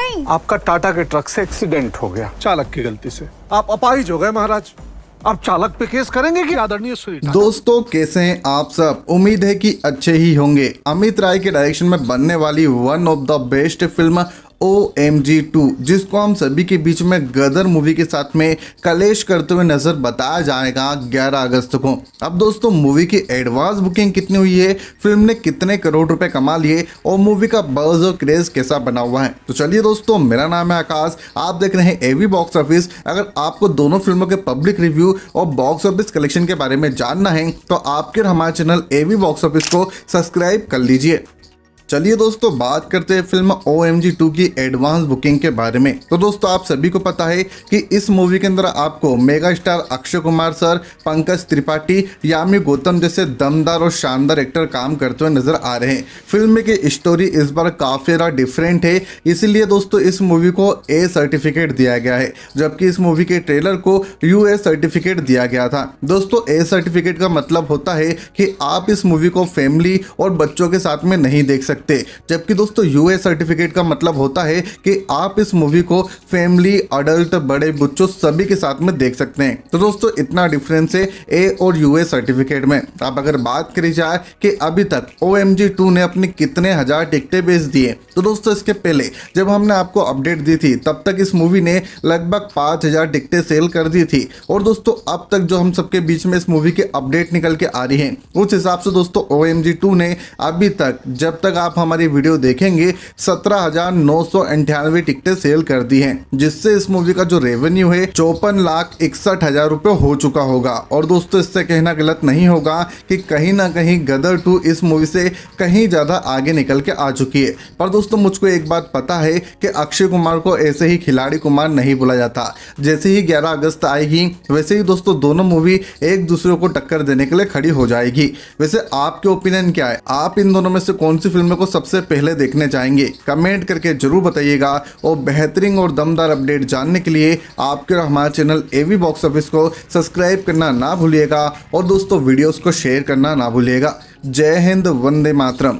नहीं आपका टाटा के ट्रक से एक्सीडेंट हो गया चालक की गलती से आप अपाहिज हो गए महाराज आप चालक पे केस करेंगे कि आदरणीय दोस्तों कैसे हैं आप सब उम्मीद है कि अच्छे ही होंगे अमित राय के डायरेक्शन में बनने वाली one of the best film O M G two जिसको हम सभी के बीच में गदर मूवी के साथ में कलेश करते हुए नज़र बताया जाएगा 11 अगस्त को अब दोस्तों मूवी की एडवांस बुकिंग कितनी हुई है फिल्म ने कितने करोड़ रुपए कमा लिए और मूवी का बर्ज और क्रेज कैसा बना हुआ है तो चलिए दोस्तों मेरा नाम है आकाश आप देख रहे हैं एवी बॉक्स ऑफिस अगर आपको दोनों फिल्मों के पब्लिक रिव्यू और बॉक्स ऑफिस कलेक्शन के बारे में जानना है तो आपके हमारे चैनल एवी बॉक्स ऑफिस को सब्सक्राइब कर लीजिए चलिए दोस्तों बात करते हैं film O M G two की एडवांस बुकिंग के बारे में तो दोस्तों आप सभी को पता है कि इस मूवी के अंदर आपको mega star Akshay Kumar sir Pankaj Tripathi Yami Gautam जैसे दमदार और शानदार एक्टर काम करते हुए नजर आ रहे हैं फिल्म की स्टोरी इस बार काफ़ी ज़्यादा डिफरेंट है इसीलिए दोस्तों इस मूवी को ए सर्टिफिकेट दिया गया है जबकि इस मूवी के ट्रेलर को यू ए सर्टिफिकेट दिया गया था दोस्तों ए सर्टिफिकेट का मतलब होता है कि आप इस मूवी को फैमिली और बच्चों के साथ में नहीं देख सकते सकते जबकि दोस्तों यूए सर्टिफिकेट का मतलब होता है कि आप इस मूवी को फैमिली अडल्ट बड़े बुच्चों सभी के साथ में देख सकते हैं तो दोस्तों इतना डिफरेंस है ए और यूए सर्टिफिकेट में आप अगर बात करी जाए कि अभी तक ओ एम ने अपने कितने हजार टिकटें बेच दिए तो दोस्तों इसके पहले जब हमने आपको अपडेट दी थी तब तक इस मूवी ने लगभग पाँच हजार टिकटें सेल कर दी थी और दोस्तों अब तक जो हम सबके बीच में इस मूवी के अपडेट निकल के आ रही है उस हिसाब से दोस्तों ओ एम ने अभी तक जब तक आप आप हमारी वीडियो देखेंगे सत्रह हजार नौ सौ अंठानवे टिकटें सेल कर दी हैं जिससे इस मूवी का जो रेवेन्यू है चौपन लाख इकसठ हजार रूपए हो चुका होगा और दोस्तों इससे कहना गलत नहीं होगा कि कहीं ना कहीं गदर टू इस मूवी से कहीं ज़्यादा आगे निकल के आ चुकी है पर दोस्तों मुझको एक बात पता है कि अक्षय कुमार को ऐसे ही खिलाड़ी कुमार नहीं बोला जाता जैसे ही ग्यारह अगस्त आएगी वैसे ही दोस्तों दोनों मूवी एक दूसरे को टक्कर देने के लिए खड़ी हो जाएगी वैसे आपके ओपिनियन क्या है आप इन दोनों में से कौन सी फिल्म को सबसे पहले देखने जाएंगे कमेंट करके जरूर बताइएगा और बेहतरीन और दमदार अपडेट जानने के लिए आपके और हमारे चैनल एवी बॉक्स ऑफिस को सब्सक्राइब करना ना भूलिएगा और दोस्तों वीडियोस को शेयर करना ना भूलिएगा जय हिंद वंदे मातरम